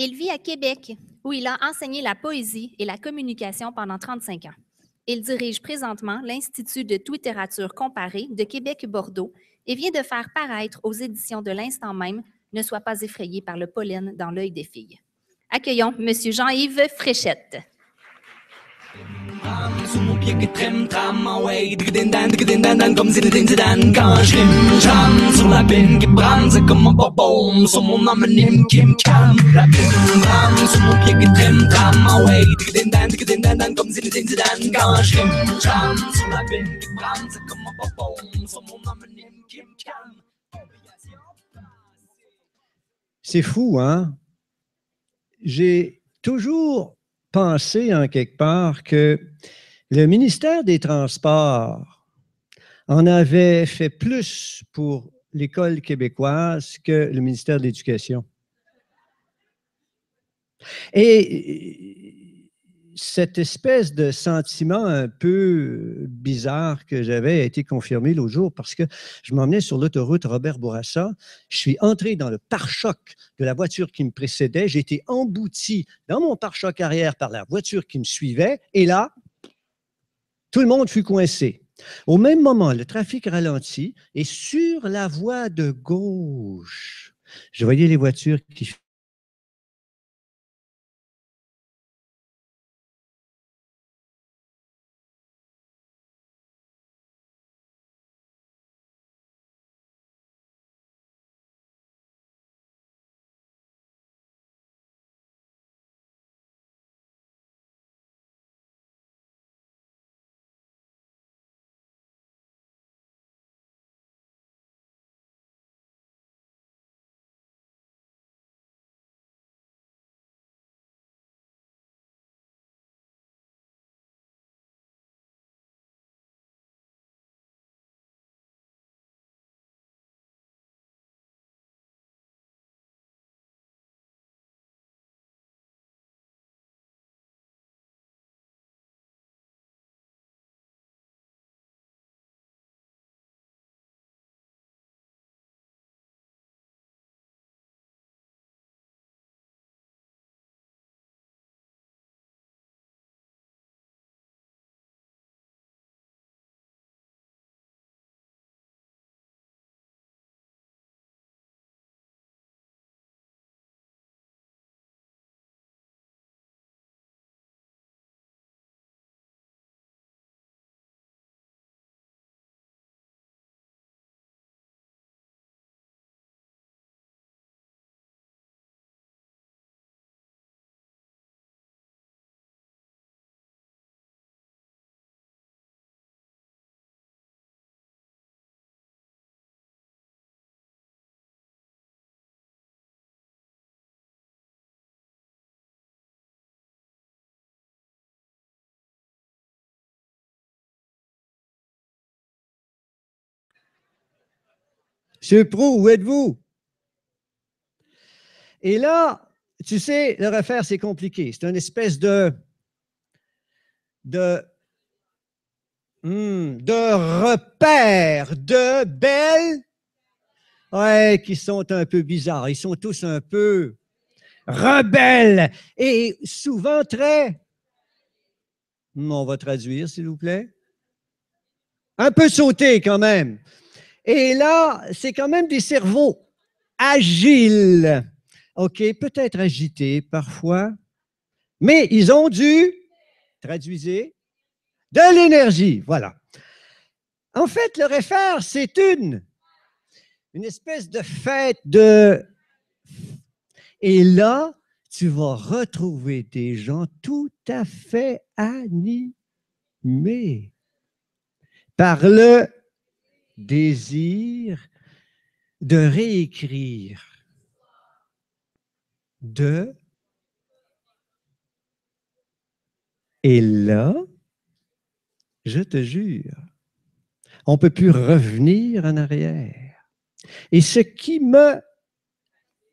Il vit à Québec, où il a enseigné la poésie et la communication pendant 35 ans. Il dirige présentement l'Institut de littérature comparée de Québec-Bordeaux et vient de faire paraître aux éditions de l'instant même Ne sois pas effrayé par le pollen dans l'œil des filles. Accueillons M. Jean-Yves Fréchette. C'est fou, hein J'ai toujours penser en quelque part que le ministère des Transports en avait fait plus pour l'école québécoise que le ministère de l'Éducation. Et cette espèce de sentiment un peu bizarre que j'avais a été confirmé l'autre jour parce que je m'emmenais sur l'autoroute Robert Bourassa. Je suis entré dans le pare-choc de la voiture qui me précédait. J'ai été embouti dans mon pare-choc arrière par la voiture qui me suivait. Et là, tout le monde fut coincé. Au même moment, le trafic ralentit et sur la voie de gauche, je voyais les voitures qui Monsieur Pro, où êtes-vous? Et là, tu sais, le refaire, c'est compliqué. C'est une espèce de, de, hmm, de repères, de belles, ouais, qui sont un peu bizarres. Ils sont tous un peu rebelles et souvent très, hmm, on va traduire, s'il vous plaît, un peu sautés quand même. Et là, c'est quand même des cerveaux agiles. OK, peut-être agités parfois, mais ils ont dû, traduisez, de l'énergie. Voilà. En fait, le réfère, c'est une, une espèce de fête de... Et là, tu vas retrouver des gens tout à fait animés par le désir de réécrire de et là, je te jure, on ne peut plus revenir en arrière. Et ce qui me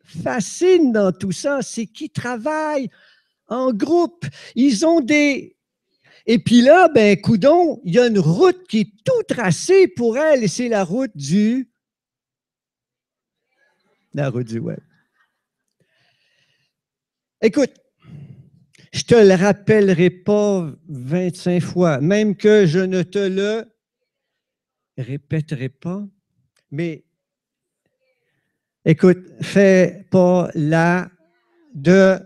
fascine dans tout ça, c'est qu'ils travaillent en groupe. Ils ont des et puis là, ben, coudon, il y a une route qui est tout tracée pour elle, et c'est la route du... La route du web. Écoute, je te le rappellerai pas 25 fois, même que je ne te le répéterai pas, mais écoute, fais pas la de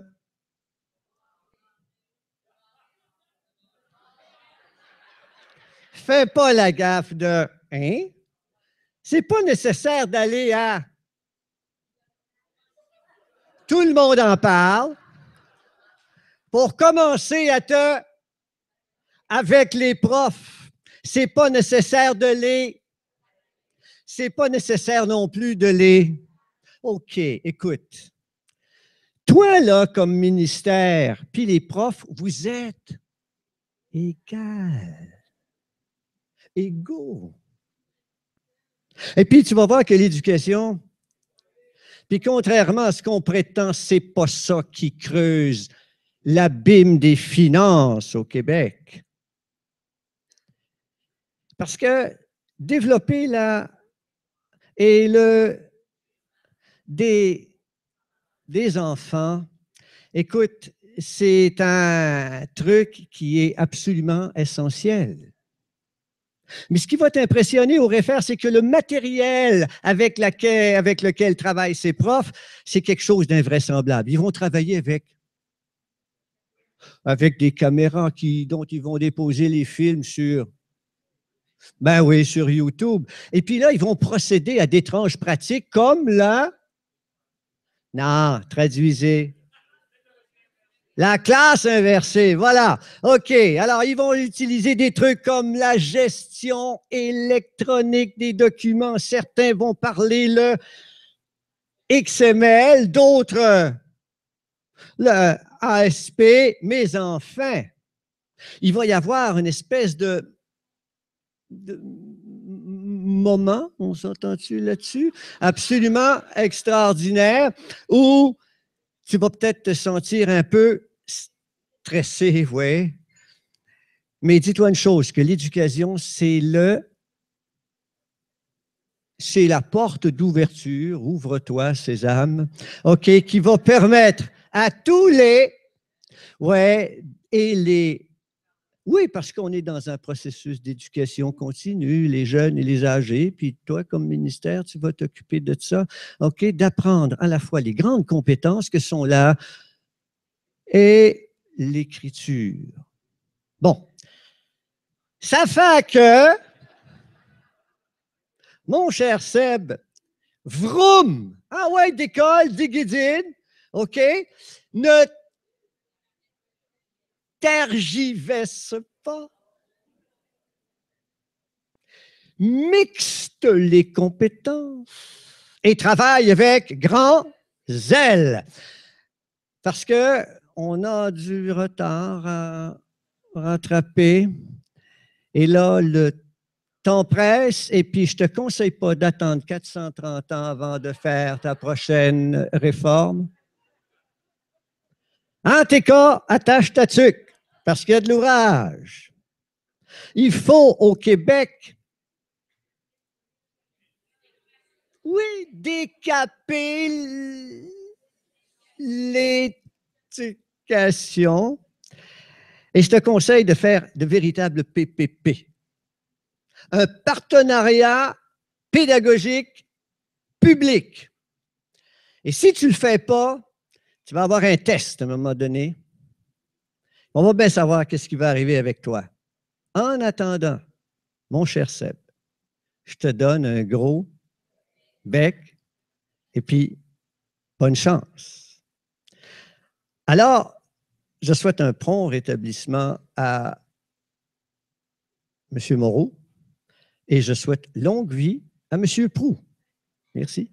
fais pas la gaffe de hein? C'est pas nécessaire d'aller à tout le monde en parle pour commencer à te avec les profs. C'est pas nécessaire de les c'est pas nécessaire non plus de les OK, écoute. Toi là comme ministère, puis les profs, vous êtes égal égaux. Et puis, tu vas voir que l'éducation, puis contrairement à ce qu'on prétend, c'est pas ça qui creuse l'abîme des finances au Québec. Parce que développer la et le des, des enfants, écoute, c'est un truc qui est absolument essentiel. Mais ce qui va t'impressionner au réfère, c'est que le matériel avec, lequel travaillent ces profs, c'est quelque chose d'invraisemblable. Ils vont travailler avec avec des caméras qui, dont ils vont déposer les films sur, ben oui, sur YouTube. Et puis là, ils vont procéder à d'étranges pratiques comme la, non, traduisez, la classe inversée, voilà. OK, alors ils vont utiliser des trucs comme la gestion électronique des documents. Certains vont parler le XML, d'autres le ASP, mais enfin, il va y avoir une espèce de, moment, on s'entend-tu là-dessus, absolument extraordinaire où tu vas peut-être te sentir un peu stressé, oui. Mais dis-toi une chose, que l'éducation, c'est le... C'est la porte d'ouverture, ouvre-toi, sésame, OK, qui va permettre à tous les... Ouais, et les oui, parce qu'on est dans un processus d'éducation continue, les jeunes et les âgés, puis toi, comme ministère, tu vas t'occuper de ça, OK, d'apprendre à la fois les grandes compétences que sont là et l'Écriture. Bon. Ça fait que, mon cher Seb, vroom, ah ouais, décolle, diguidine OK, ne tergiverse pas. Mixte les compétences et travaille avec grand zèle. Parce que on a du retard à rattraper. Et là, le temps presse et puis je ne te conseille pas d'attendre 430 ans avant de faire ta prochaine réforme. En tes cas, attache ta tuque parce qu'il y a de l'ouvrage. Il faut au Québec, oui, décaper les et je te conseille de faire de véritables PPP. Un partenariat pédagogique public. Et si tu ne le fais pas, tu vas avoir un test à un moment donné. On va bien savoir qu'est-ce qui va arriver avec toi. En attendant, mon cher Seb, je te donne un gros bec et puis bonne chance. Alors, je souhaite un prompt rétablissement à M. Moreau et je souhaite longue vie à M. Proux. Merci.